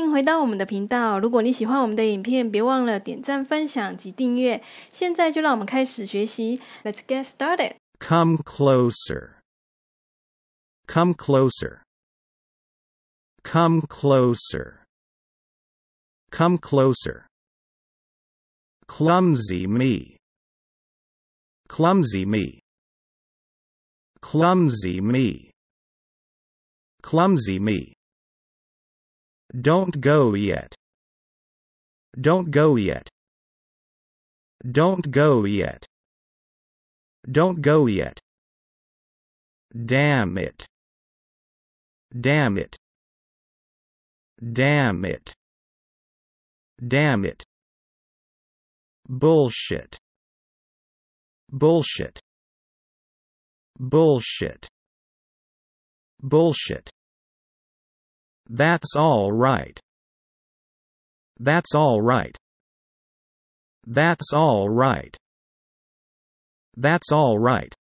欢迎回到我们的频道。如果你喜欢我们的影片，别忘了点赞、分享及订阅。现在就让我们开始学习。Let's get started. Come closer. Come closer. Come closer. Come closer. Clumsy me. Clumsy me. Clumsy me. Clumsy me. Don't go yet. Don't go yet. Don't go yet. Don't go yet. Damn it. Damn it. Damn it. Damn it. Bullshit. Bullshit. Bullshit. Bullshit. That's all right. That's all right. That's all right. That's all right.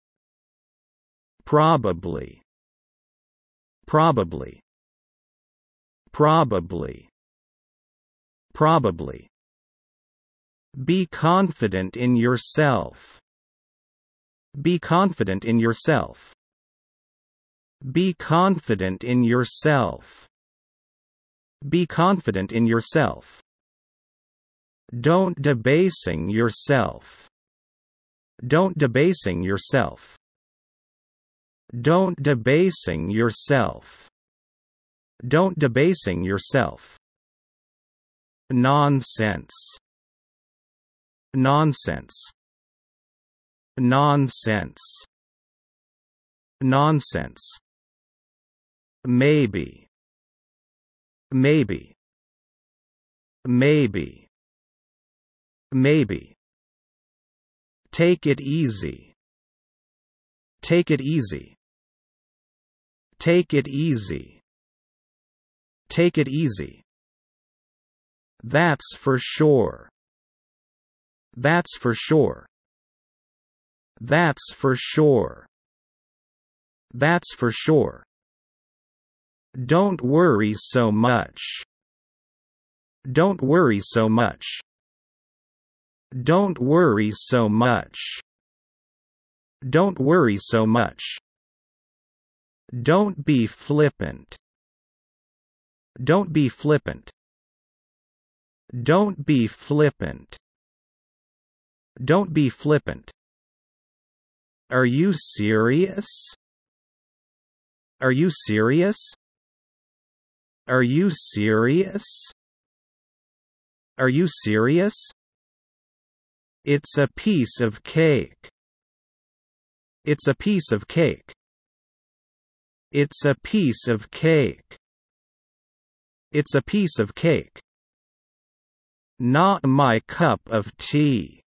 Probably. Probably. Probably. Probably. Be confident in yourself. Be confident in yourself. Be confident in yourself. Be confident in yourself. Don't debasing yourself. Don't debasing yourself. Don't debasing yourself. Don't debasing yourself. Nonsense. Nonsense. Nonsense. Nonsense. Maybe. Maybe. Maybe. Maybe. Take it easy. Take it easy. Take it easy. Take it easy. That's for sure. That's for sure. That's for sure. That's for sure. Don't worry so much. Don't worry so much. Don't worry so much. Don't worry so much. Don't be flippant. Don't be flippant. Don't be flippant. Don't be flippant. Are you serious? Are you serious? Are you serious? Are you serious? It's a piece of cake. It's a piece of cake. It's a piece of cake. It's a piece of cake. Not my cup of tea.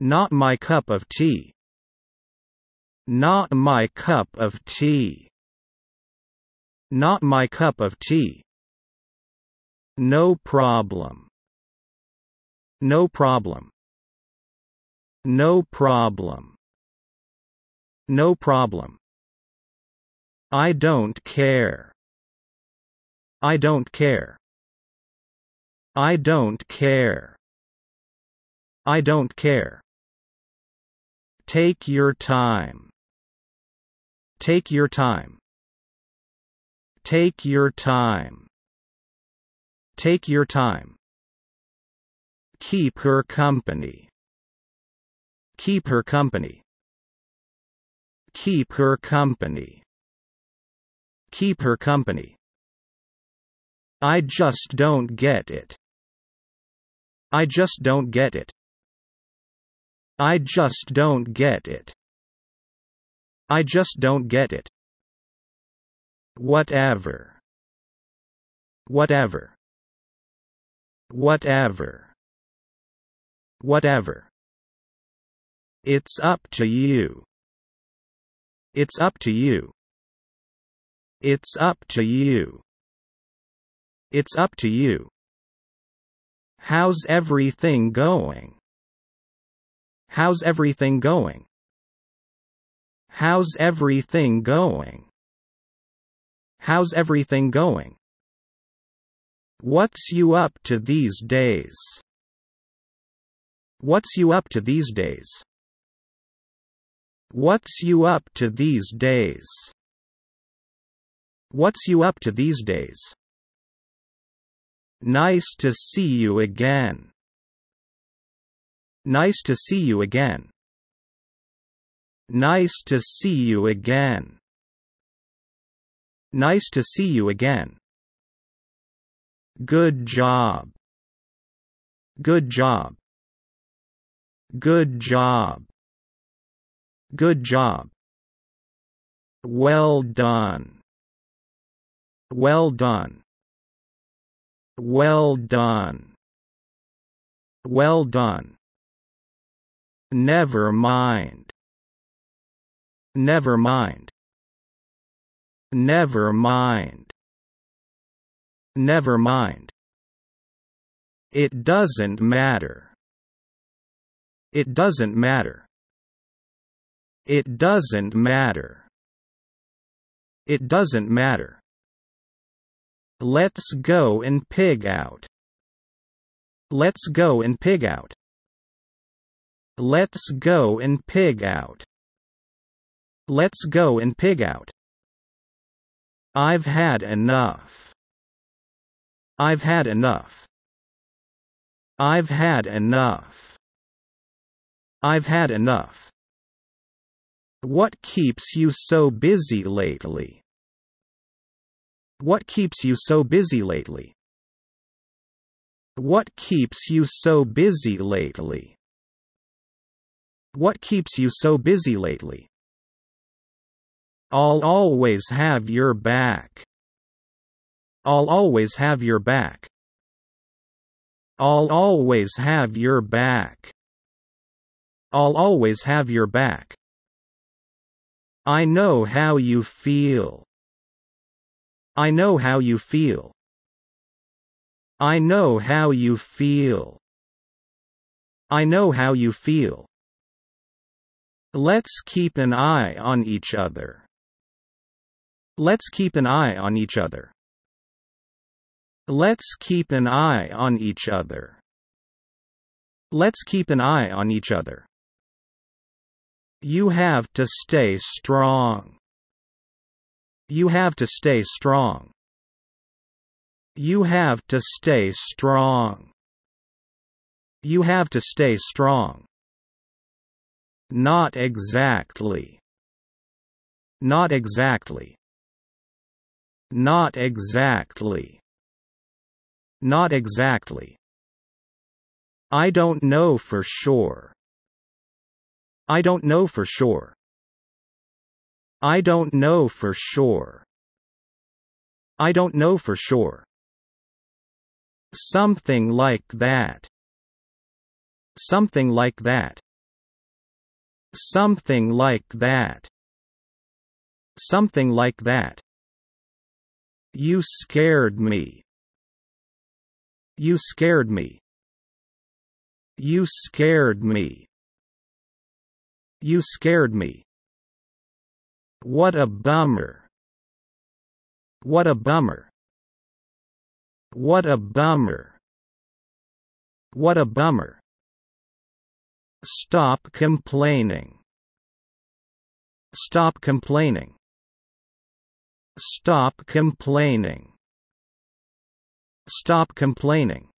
Not my cup of tea. Not my cup of tea. Not my cup of tea. No problem. No problem. No problem. No problem. I don't care. I don't care. I don't care. I don't care. Take your time. Take your time. Take your time. Take your time. Keep her company. Keep her company. Keep her company. Keep her company. I just don't get it. I just don't get it. I just don't get it. I just don't get it. Whatever. Whatever. Whatever. Whatever. It's up to you. It's up to you. It's up to you. It's up to you. How's everything going? How's everything going? How's everything going? How's everything going? What's you up to these days? What's you up to these days? What's you up to these days? What's you up to these days? Nice to see you again. Nice to see you again. Nice to see you again. Nice to see you again. Good job. Good job. Good job. Good job. Well done. Well done. Well done. Well done. Never mind. Never mind. Never mind. Never mind. It doesn't matter. It doesn't matter. It doesn't matter. It doesn't matter. Let's go and pig out. Let's go and pig out. Let's go and pig out. Let's go and pig out. I've had enough. I've had enough. I've had enough. I've had enough. What keeps you so busy lately? What keeps you so busy lately? What keeps you so busy lately? What keeps you so busy lately? I'll always have your back. I'll always have your back. I'll always have your back. I'll always have your back. I know how you feel. I know how you feel. I know how you feel. I know how you feel. Let's keep an eye on each other. Let's keep an eye on each other. Let's keep an eye on each other. Let's keep an eye on each other. You have to stay strong. You have to stay strong. You have to stay strong. You have to stay strong. Not exactly. Not exactly. Not exactly. Not exactly. I don't know for sure. I don't know for sure. I don't know for sure. I don't know for sure. Something like that. Something like that. Something like that. Something like that. You scared me. You scared me. You scared me. You scared me. What a bummer. What a bummer. What a bummer. What a bummer. Stop complaining. Stop complaining. Stop complaining. Stop complaining.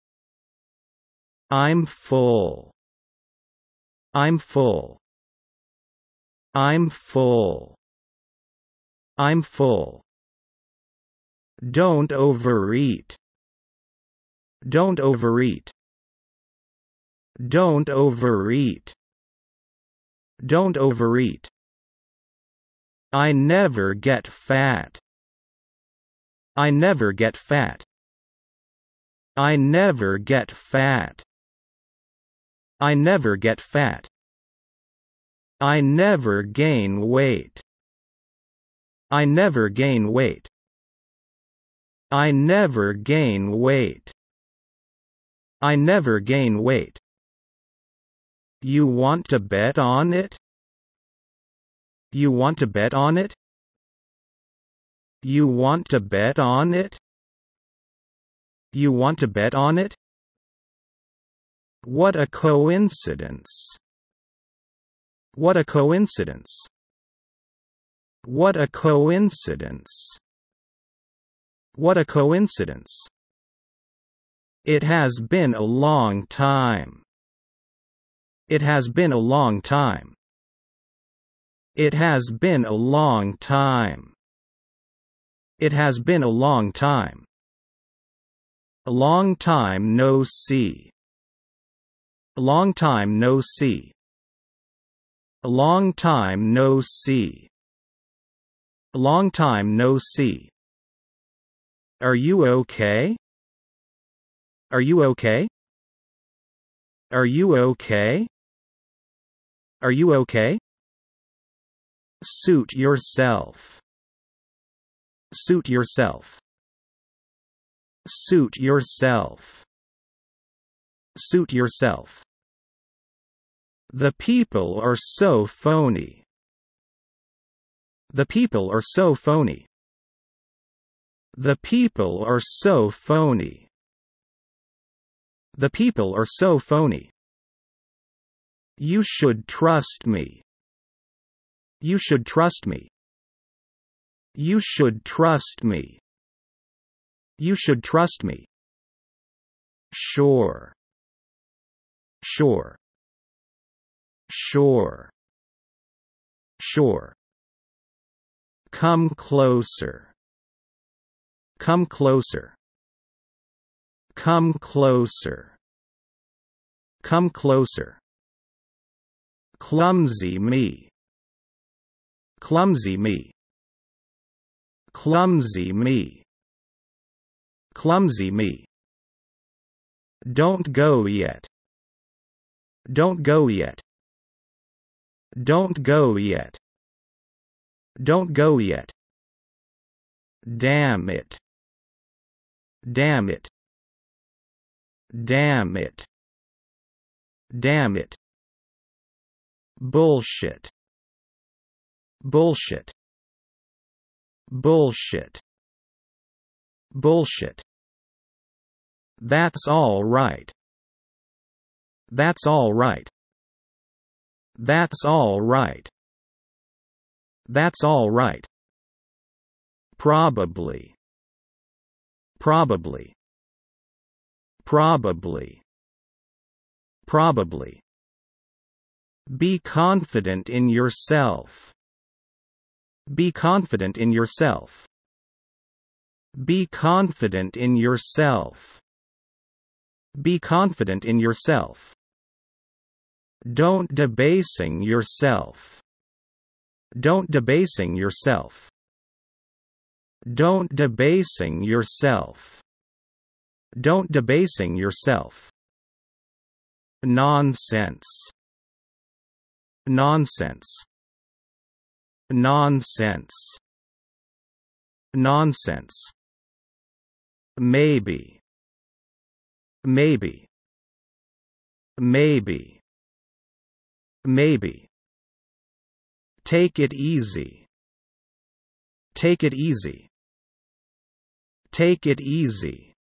I'm full. I'm full. I'm full. I'm full. Don't overeat. Don't overeat. Don't overeat. Don't overeat. I never get fat. I never get fat. I never get fat. I never get fat. I never gain weight. I never gain weight. I never gain weight. I never gain weight. You want to bet on it? You want to bet on it? You want to bet on it? You want to bet on it? What a coincidence. What a coincidence. What a coincidence. What a coincidence. It has been a long time. It has been a long time. It has been a long time. It has been a long time. A long time no see. A long time no see. A long time no see. A long time no see. Are you okay? Are you okay? Are you okay? Are you okay? Suit yourself. Suit yourself. Suit yourself. Suit yourself. The people are so phony. The people are so phony. The people are so phony. The people are so phony. You should trust me. You should trust me. You should trust me. You should trust me. Sure. Sure. Sure. Sure. Come closer. Come closer. Come closer. Come closer. Clumsy me. Clumsy me. Clumsy me. Clumsy me. Don't go yet. Don't go yet. Don't go yet. Don't go yet. Damn it. Damn it. Damn it. Damn it. Bullshit. Bullshit. Bullshit. Bullshit. That's all right. That's all right. That's all right. That's all right. Probably. Probably. Probably. Probably. Be confident in yourself. Be confident in yourself. Be confident in yourself. Be confident in yourself. Don't debasing yourself. Don't debasing yourself. Don't debasing yourself. Don't debasing yourself. Nonsense. Nonsense. Nonsense. Nonsense. Maybe. Maybe. Maybe. Maybe. Take it easy. Take it easy. Take it easy.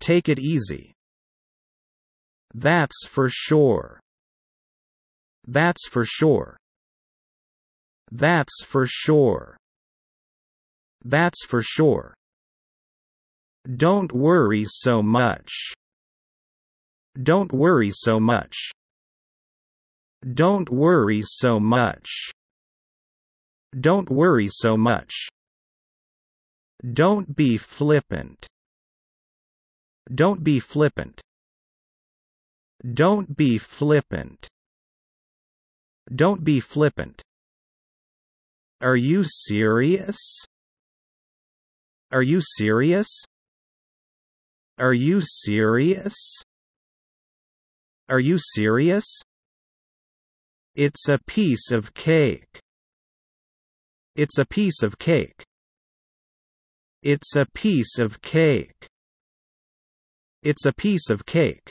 Take it easy. That's for sure. That's for sure. That's for sure. That's for sure. Don't worry so much. Don't worry so much. Don't worry so much. Don't worry so much. Don't be flippant. Don't be flippant. Don't be flippant. Don't be flippant. Are you serious? Are you serious? Are you serious? Are you serious? It's a piece of cake. It's a piece of cake. It's a piece of cake. It's a piece of cake.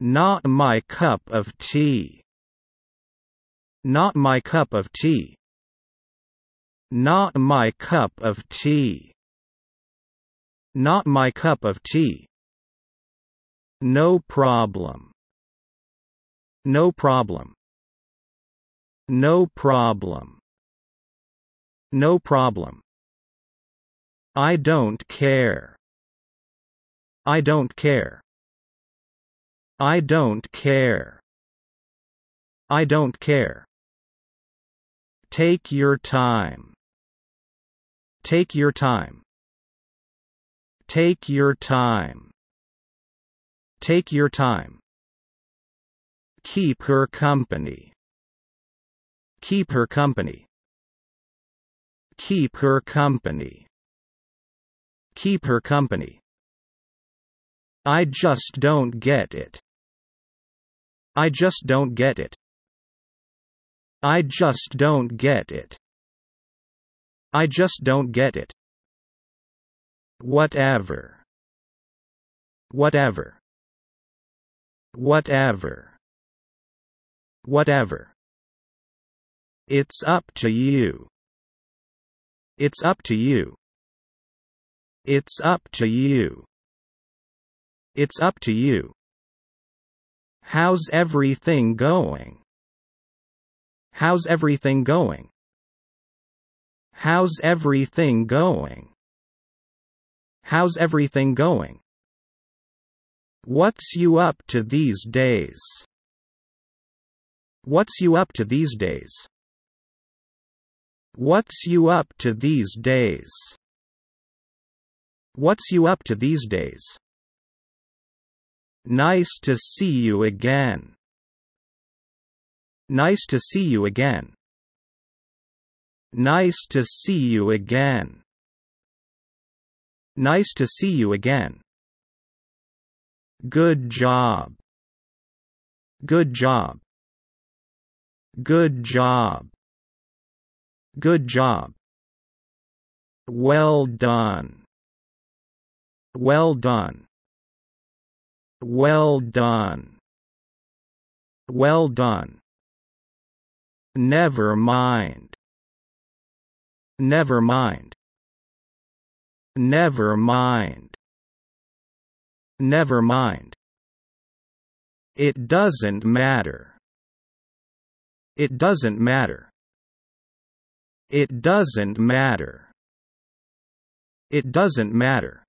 Not my cup of tea. Not my cup of tea. Not my cup of tea. Not my cup of tea. No problem. No problem. No problem. No problem. I don't care. I don't care. I don't care. I don't care. Take your time. Take your time. Take your time. Take your time. Keep her company. Keep her company. Keep her company. Keep her company. I just don't get it. I just don't get it. I just don't get it. I just don't get it. Whatever. Whatever. Whatever. Whatever. It's up to you. It's up to you. It's up to you. It's up to you. How's everything going? How's everything going? How's everything going? How's everything going? What's you up to these days? What's you up to these days? What's you up to these days? What's you up to these days? Nice to see you again. Nice to see you again. Nice to see you again. Nice to see you again. Good job. Good job. Good job. Good job. Well done. Well done. Well done. Well done. Never mind. Never mind. Never mind. Never mind. It doesn't matter. It doesn't matter. It doesn't matter. It doesn't matter.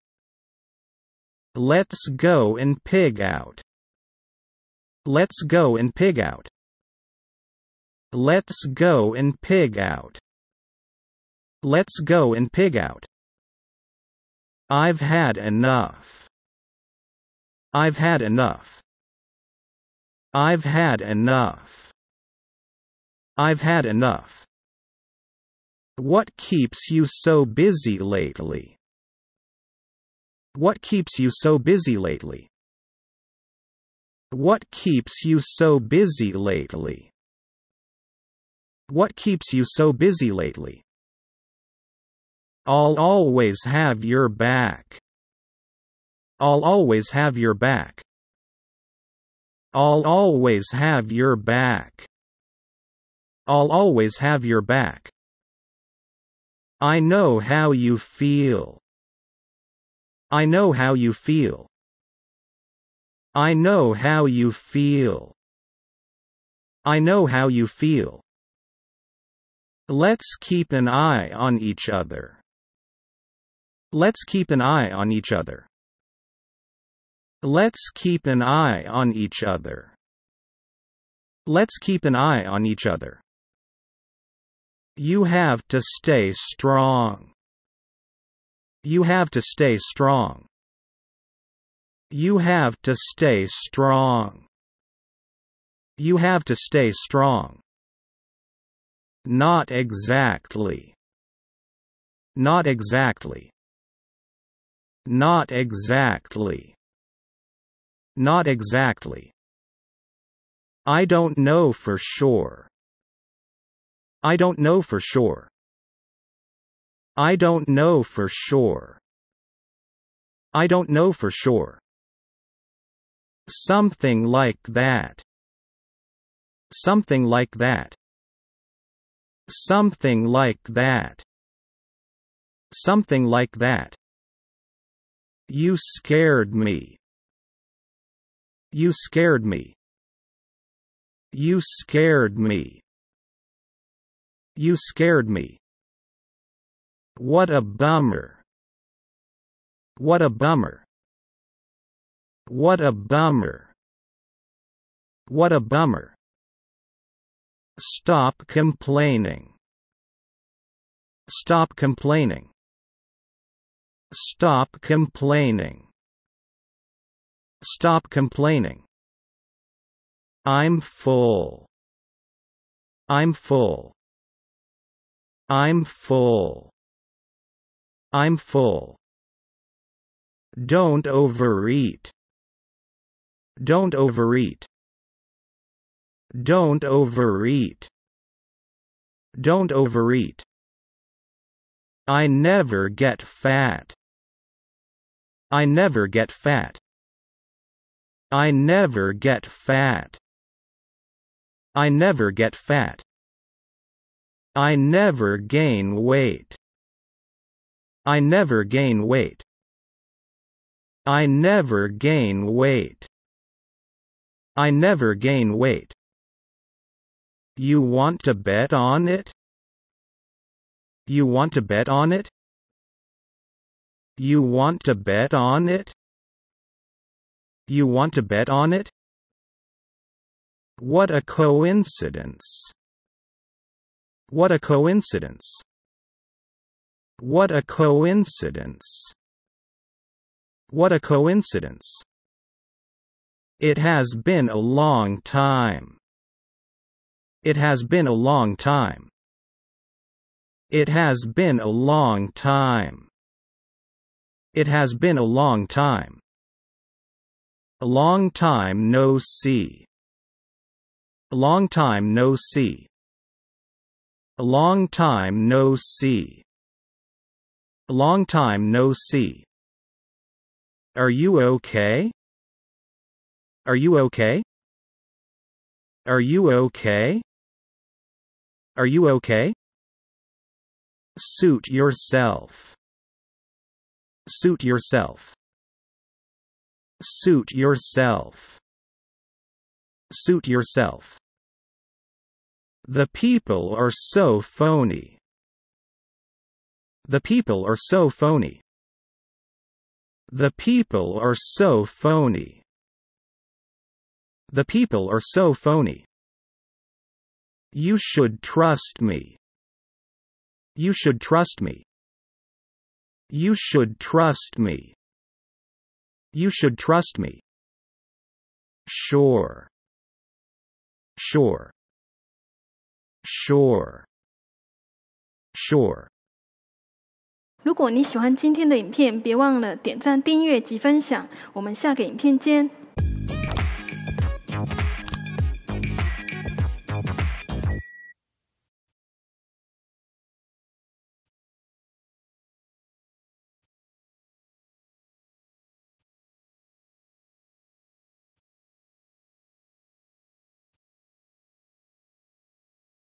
Let's go and pig out. Let's go and pig out. Let's go and pig out. Let's go and pig out. I've had enough. I've had enough. I've had enough. I've had enough. What keeps you so busy lately? What keeps you so busy lately? What keeps you so busy lately? What keeps you so busy lately? I'll always have your back. I'll always have your back. I'll always have your back. I'll always have your back. I know how you feel. I know how you feel. I know how you feel. I know how you feel. Let's keep an eye on each other. Let's keep an eye on each other. Let's keep an eye on each other. Let's keep an eye on each other. You have to stay strong. You have to stay strong. You have to stay strong. You have to stay strong. Not exactly. Not exactly. Not exactly. Not exactly. I don't know for sure. I don't know for sure. I don't know for sure. I don't know for sure. Something like that. Something like that. Something like that. Something like that. You scared me. You scared me. You scared me. You scared me. What a bummer. What a bummer. What a bummer. What a bummer. Stop complaining. Stop complaining. Stop complaining. Stop complaining. I'm full. I'm full. I'm full. I'm full. Don't overeat. Don't overeat. Don't overeat. Don't overeat. I never get fat. I never get fat. I never get fat. I never get fat. I never gain weight. I never gain weight. I never gain weight. I never gain weight. You want to bet on it? You want to bet on it? You want to bet on it? You want to bet on it? What a coincidence. What a coincidence. What a coincidence. What a coincidence. It has been a long time. It has been a long time. It has been a long time. It has been a long time. A long time no see. A long time no see. A long time no see. A long time no see. Are you okay? Are you okay? Are you okay? Are you okay? Suit yourself. Suit yourself. Suit yourself. Suit yourself. The people are so phony. The people are so phony. The people are so phony. The people are so phony. You should trust me. You should trust me. You should trust me. You should trust me. Sure. Sure. Sure. Sure. 如果你喜欢今天的影片，别忘了点赞、订阅及分享。我们下个影片见。